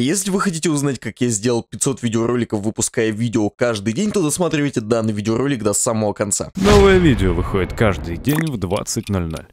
Если вы хотите узнать, как я сделал 500 видеороликов, выпуская видео каждый день, то досматривайте данный видеоролик до самого конца. Новое видео выходит каждый день в 20.00.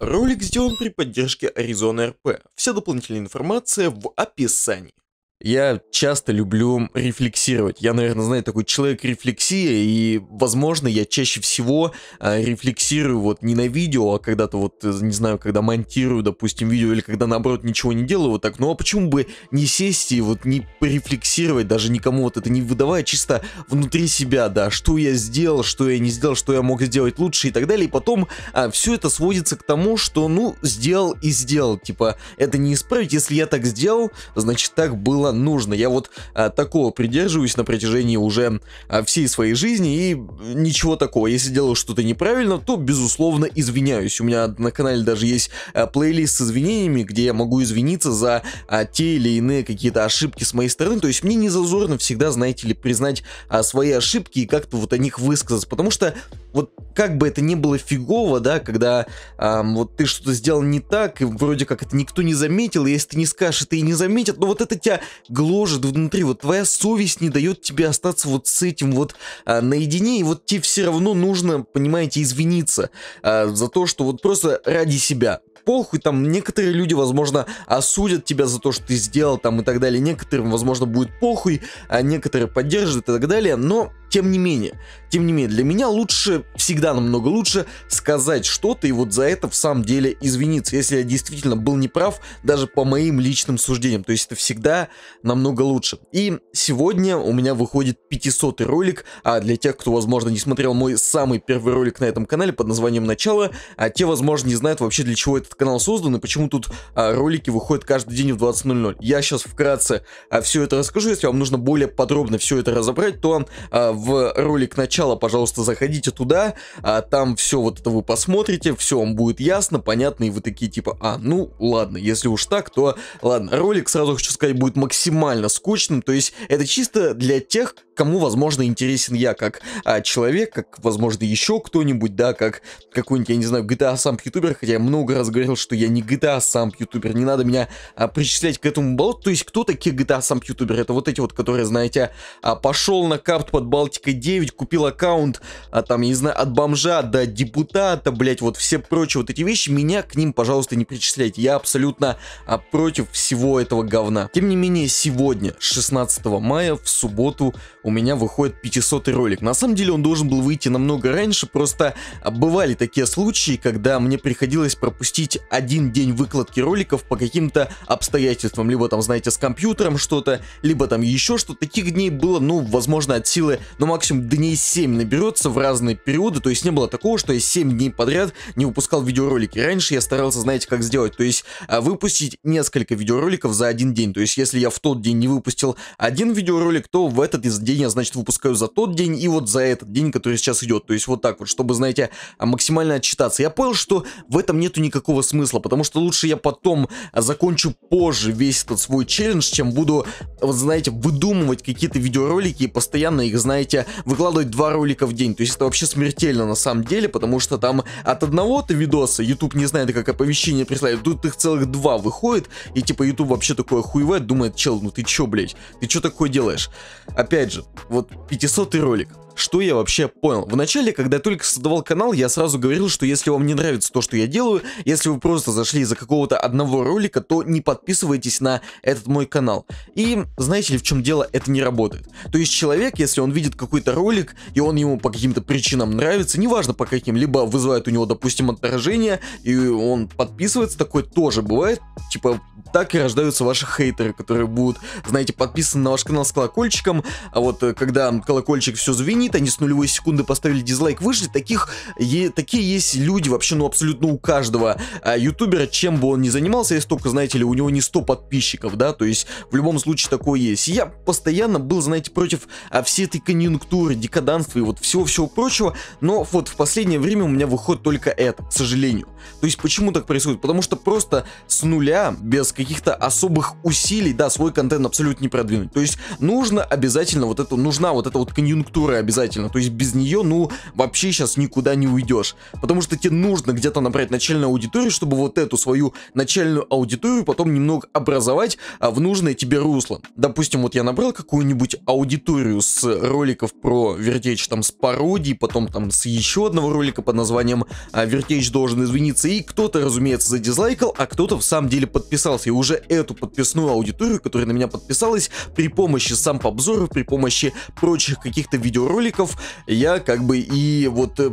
Ролик сделан при поддержке Arizona RP. Вся дополнительная информация в описании я часто люблю рефлексировать. Я, наверное, знаю, такой человек рефлексия, и, возможно, я чаще всего а, рефлексирую вот не на видео, а когда-то вот, э, не знаю, когда монтирую, допустим, видео, или когда, наоборот, ничего не делаю, вот так. Ну, а почему бы не сесть и вот не рефлексировать, даже никому вот это не выдавая, чисто внутри себя, да, что я сделал, что я не сделал, что я мог сделать лучше и так далее. И потом а, все это сводится к тому, что, ну, сделал и сделал. Типа, это не исправить, если я так сделал, значит, так было было нужно. Я вот а, такого придерживаюсь на протяжении уже а, всей своей жизни, и ничего такого. Если делаю что-то неправильно, то, безусловно, извиняюсь. У меня на канале даже есть а, плейлист с извинениями, где я могу извиниться за а, те или иные какие-то ошибки с моей стороны. То есть мне не зазорно всегда, знаете ли, признать а, свои ошибки и как-то вот о них высказаться. Потому что вот как бы это ни было фигово, да, когда а, вот ты что-то сделал не так, и вроде как это никто не заметил, и если ты не скажешь, это и не заметят, но вот это тебя гложет внутри, вот твоя совесть не дает тебе остаться вот с этим вот а, наедине, и вот тебе все равно нужно, понимаете, извиниться а, за то, что вот просто ради себя, похуй, там некоторые люди, возможно, осудят тебя за то, что ты сделал, там и так далее, некоторым, возможно, будет похуй, а некоторые поддержат и так далее, но тем не менее, тем не менее, для меня лучше, всегда намного лучше сказать что-то и вот за это в самом деле извиниться, если я действительно был неправ, даже по моим личным суждениям. То есть это всегда намного лучше. И сегодня у меня выходит 500 ролик, а для тех, кто, возможно, не смотрел мой самый первый ролик на этом канале под названием «Начало», а те, возможно, не знают вообще, для чего этот канал создан и почему тут а, ролики выходят каждый день в 20.00. Я сейчас вкратце а, все это расскажу, если вам нужно более подробно все это разобрать, то а, в ролик начала, пожалуйста, заходите туда, а там все вот это вы посмотрите, все вам будет ясно, понятно, и вы такие типа, а, ну ладно, если уж так, то ладно. Ролик, сразу хочу сказать, будет максимально скучным, то есть это чисто для тех, кому, возможно, интересен я, как а, человек, как, возможно, еще кто-нибудь, да, как какой-нибудь, я не знаю, GTA сам ютубер, хотя я много раз говорил, что я не GTA сам ютубер, не надо меня а, причислять к этому болоту, то есть кто такие GTA сам ютубер Это вот эти вот, которые, знаете, а, пошел на капт под бал Балтика 9, купил аккаунт, а там, я не знаю, от бомжа до депутата, блять, вот все прочие вот эти вещи, меня к ним, пожалуйста, не причисляйте. Я абсолютно а, против всего этого говна. Тем не менее, сегодня, 16 мая, в субботу, у меня выходит 500 ролик. На самом деле, он должен был выйти намного раньше, просто а, бывали такие случаи, когда мне приходилось пропустить один день выкладки роликов по каким-то обстоятельствам, либо там, знаете, с компьютером что-то, либо там еще что-то. Таких дней было, ну, возможно, от силы ну максимум дней 7 наберется в разные периоды, то есть не было такого, что я 7 дней подряд не выпускал видеоролики. Раньше я старался, знаете, как сделать, то есть а, выпустить несколько видеороликов за один день, то есть если я в тот день не выпустил один видеоролик, то в этот день я, значит, выпускаю за тот день и вот за этот день, который сейчас идет, то есть вот так вот, чтобы, знаете, а, максимально отчитаться. Я понял, что в этом нету никакого смысла, потому что лучше я потом а, закончу позже весь этот свой челлендж, чем буду, вот знаете, выдумывать какие-то видеоролики и постоянно их, знаете, можете э, выкладывать два ролика в день. То есть это вообще смертельно на самом деле, потому что там от одного-то видоса YouTube не знает, как оповещение прислать. Тут их целых два выходит, и типа YouTube вообще такое хуевает, думает, чел, ну ты чё, блядь, ты чё такое делаешь? Опять же, вот 500 ролик что я вообще понял. Вначале, когда я только создавал канал, я сразу говорил, что если вам не нравится то, что я делаю, если вы просто зашли из-за какого-то одного ролика, то не подписывайтесь на этот мой канал. И знаете ли, в чем дело, это не работает. То есть человек, если он видит какой-то ролик, и он ему по каким-то причинам нравится, неважно по каким, либо вызывает у него, допустим, отторжение, и он подписывается, такое тоже бывает, типа так и рождаются ваши хейтеры, которые будут, знаете, подписаны на ваш канал с колокольчиком, а вот э, когда колокольчик все звенит, они с нулевой секунды поставили дизлайк, вышли, таких, е, такие есть люди вообще, ну, абсолютно у каждого а, ютубера, чем бы он ни занимался, если только, знаете ли, у него не 100 подписчиков, да, то есть в любом случае такое есть. Я постоянно был, знаете, против а, всей этой конъюнктуры, декаданства и вот всего-всего прочего, но вот в последнее время у меня выходит только это, к сожалению. То есть почему так происходит? Потому что просто с нуля, без каких-то особых усилий, да, свой контент абсолютно не продвинуть. То есть нужно обязательно вот это, нужна вот эта вот конъюнктура обязательно. То есть без нее, ну, вообще сейчас никуда не уйдешь. Потому что тебе нужно где-то набрать начальную аудиторию, чтобы вот эту свою начальную аудиторию потом немного образовать а, в нужное тебе русло. Допустим, вот я набрал какую-нибудь аудиторию с роликов про вертеч, там, с пародий, потом там с еще одного ролика под названием а, «Вертеч должен извиниться», и кто-то, разумеется, задизлайкал, а кто-то в самом деле подписался и уже эту подписную аудиторию, которая на меня подписалась, при помощи самп обзоров, при помощи прочих каких-то видеороликов, я как бы и вот э,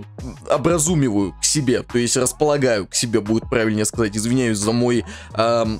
образумиваю к себе, то есть располагаю к себе, будет правильнее сказать, извиняюсь за мой, э,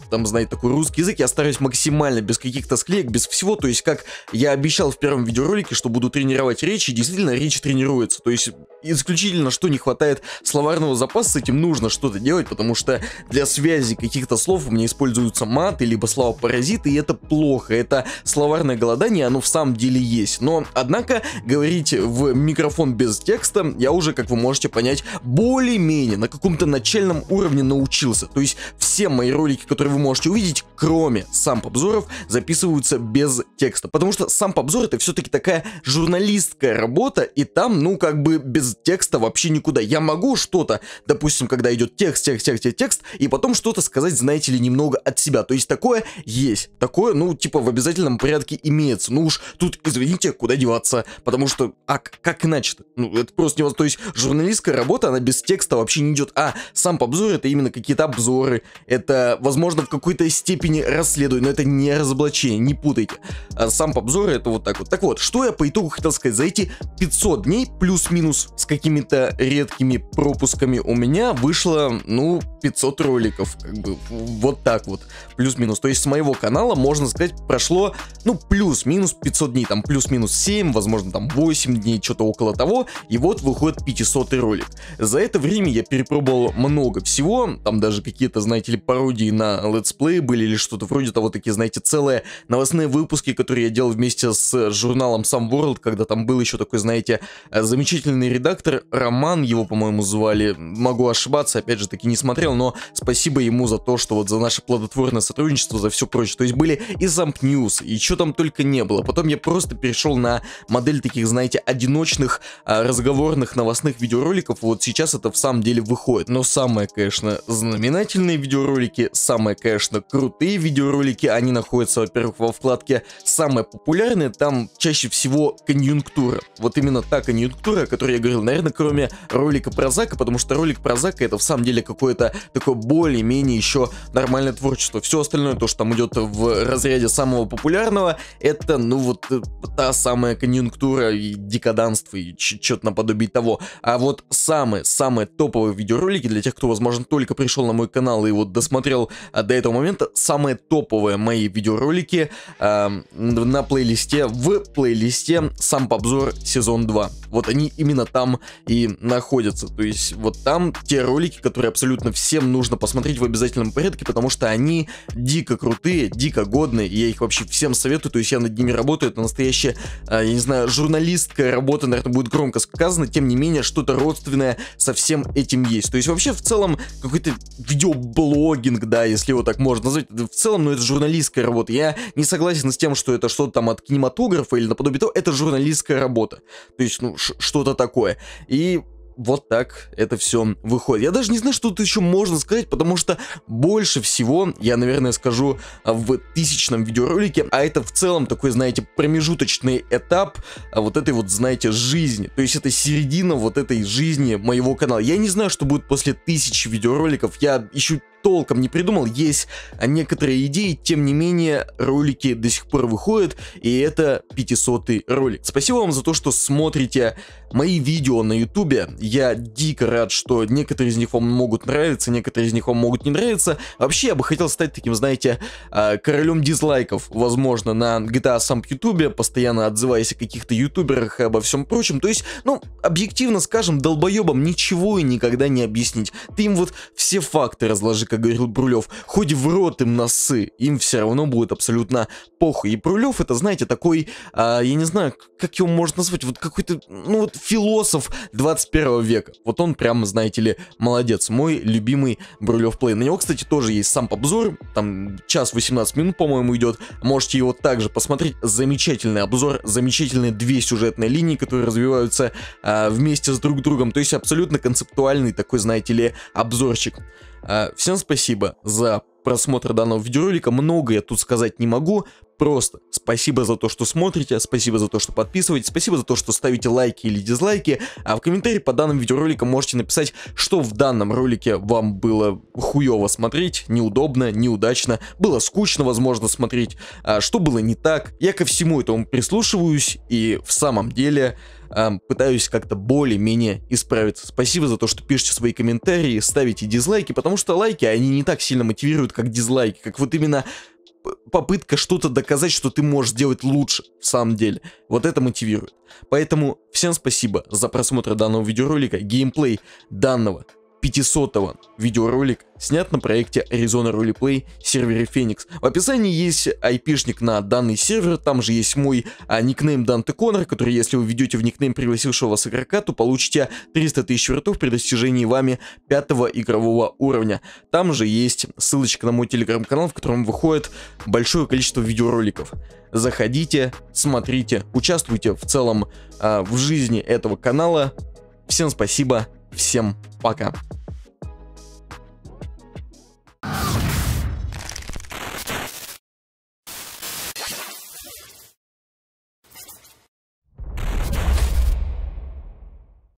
там, знаете, такой русский язык, я стараюсь максимально без каких-то склеек, без всего, то есть как я обещал в первом видеоролике, что буду тренировать речь, и действительно речь тренируется, то есть исключительно, что не хватает словарного запаса, с этим нужно что-то делать, потому что для связи каких-то слов у меня используются маты, либо слова-паразиты, и это плохо, это словарное голодание, оно в самом деле есть. Но, однако, говорить в микрофон без текста я уже, как вы можете понять, более-менее на каком-то начальном уровне научился. То есть все мои ролики, которые вы можете увидеть, кроме сам обзоров, записываются без текста. Потому что сам обзор это все-таки такая журналистская работа, и там, ну, как бы без текста вообще никуда. Я могу что-то, допустим, когда идет текст, текст, текст, текст, и потом что-то сказать, знаете ли, немного от себя. То есть такое есть. Такое, ну, типа, в обязательном порядке имеется. Ну уж тут, извините, куда деваться. Потому что, а как иначе-то? Ну, это просто невозможно. То есть журналистская работа, она без текста вообще не идет. А сам обзор это именно какие-то обзоры. Это, возможно, в какой-то степени расследование, но это не разоблачение, не путайте. А сам обзор это вот так вот. Так вот, что я по итогу хотел сказать? За эти 500 дней плюс-минус, с какими-то редкими пропусками у меня вышло, ну, 500 роликов, как бы, вот так вот, плюс-минус. То есть с моего канала, можно сказать, прошло, ну, плюс-минус 500 дней, там, плюс-минус 7, возможно, там, 8 дней, что-то около того, и вот выходит 500 ролик. За это время я перепробовал много всего, там даже какие-то, знаете ли, пародии на летсплей были или что-то вроде того, такие, знаете, целые новостные выпуски, которые я делал вместе с журналом Some World, когда там был еще такой, знаете, э, замечательный редактор, редактор, Роман его, по-моему, звали, могу ошибаться, опять же таки не смотрел, но спасибо ему за то, что вот за наше плодотворное сотрудничество, за все прочее. То есть были и Замп News, и что там только не было. Потом я просто перешел на модель таких, знаете, одиночных а, разговорных новостных видеороликов. Вот сейчас это в самом деле выходит. Но самое, конечно, знаменательные видеоролики, самые, конечно, крутые видеоролики, они находятся, во-первых, во вкладке «Самые популярные», там чаще всего конъюнктура. Вот именно та конъюнктура, о которой я говорю смотрел, наверное, кроме ролика про Зака, потому что ролик про Зака это в самом деле какое-то такое более-менее еще нормальное творчество. Все остальное, то, что там идет в разряде самого популярного, это, ну, вот э, та самая конъюнктура и декаданство, и что-то наподобие того. А вот самые-самые топовые видеоролики для тех, кто, возможно, только пришел на мой канал и вот досмотрел а, до этого момента, самые топовые мои видеоролики а, на плейлисте, в плейлисте сам обзор сезон 2. Вот они именно там там и находятся. То есть вот там те ролики, которые абсолютно всем нужно посмотреть в обязательном порядке, потому что они дико крутые, дико годные, я их вообще всем советую, то есть я над ними работаю, это настоящая, а, я не знаю, журналистская работа, наверное, будет громко сказано, тем не менее, что-то родственное со всем этим есть. То есть вообще в целом какой-то видеоблогинг, да, если его так можно назвать, в целом, ну это журналистская работа. Я не согласен с тем, что это что-то там от кинематографа или наподобие того, это журналистская работа. То есть, ну, что-то такое. И вот так это все выходит. Я даже не знаю, что тут еще можно сказать, потому что больше всего я, наверное, скажу в тысячном видеоролике, а это в целом такой, знаете, промежуточный этап вот этой вот, знаете, жизни. То есть это середина вот этой жизни моего канала. Я не знаю, что будет после тысячи видеороликов. Я еще толком не придумал. Есть некоторые идеи, тем не менее, ролики до сих пор выходят, и это 500 ролик. Спасибо вам за то, что смотрите мои видео на ютубе. Я дико рад, что некоторые из них вам могут нравиться, некоторые из них вам могут не нравиться. Вообще, я бы хотел стать таким, знаете, а, королем дизлайков, возможно, на GTA сам ютубе, постоянно отзываясь о каких-то ютуберах и обо всем прочем. То есть, ну, объективно скажем, долбоебам ничего и никогда не объяснить. Ты им вот все факты разложи, как говорил Брулев, хоть в рот им носы, им все равно будет абсолютно похуй. И Брулев это, знаете, такой, а, я не знаю, как его можно назвать, вот какой-то, ну вот философ 21 века. Вот он прям, знаете ли, молодец, мой любимый Брулев Плей. На него, кстати, тоже есть сам обзор, там час 18 минут, по-моему, идет. Можете его также посмотреть. Замечательный обзор, замечательные две сюжетные линии, которые развиваются а, вместе с друг другом. То есть абсолютно концептуальный такой, знаете ли, обзорчик. Э, всем спасибо за просмотр данного видеоролика. Много я тут сказать не могу, Просто спасибо за то, что смотрите, спасибо за то, что подписываетесь, спасибо за то, что ставите лайки или дизлайки, а в комментарии по данным видеороликам можете написать, что в данном ролике вам было хуево смотреть, неудобно, неудачно, было скучно, возможно, смотреть, а что было не так. Я ко всему этому прислушиваюсь и в самом деле а, пытаюсь как-то более-менее исправиться. Спасибо за то, что пишете свои комментарии, ставите дизлайки, потому что лайки, они не так сильно мотивируют, как дизлайки, как вот именно попытка что-то доказать, что ты можешь сделать лучше, в самом деле. Вот это мотивирует. Поэтому всем спасибо за просмотр данного видеоролика, геймплей данного 500-го. Видеоролик снят на проекте Arizona Roleplay сервере Phoenix. В описании есть IP-шник на данный сервер, там же есть мой а, никнейм Данте Конор, который если вы введете в никнейм пригласившего вас игрока, то получите 300 тысяч вертов при достижении вами пятого игрового уровня. Там же есть ссылочка на мой телеграм-канал, в котором выходит большое количество видеороликов. Заходите, смотрите, участвуйте в целом а, в жизни этого канала. Всем спасибо, Всем пока.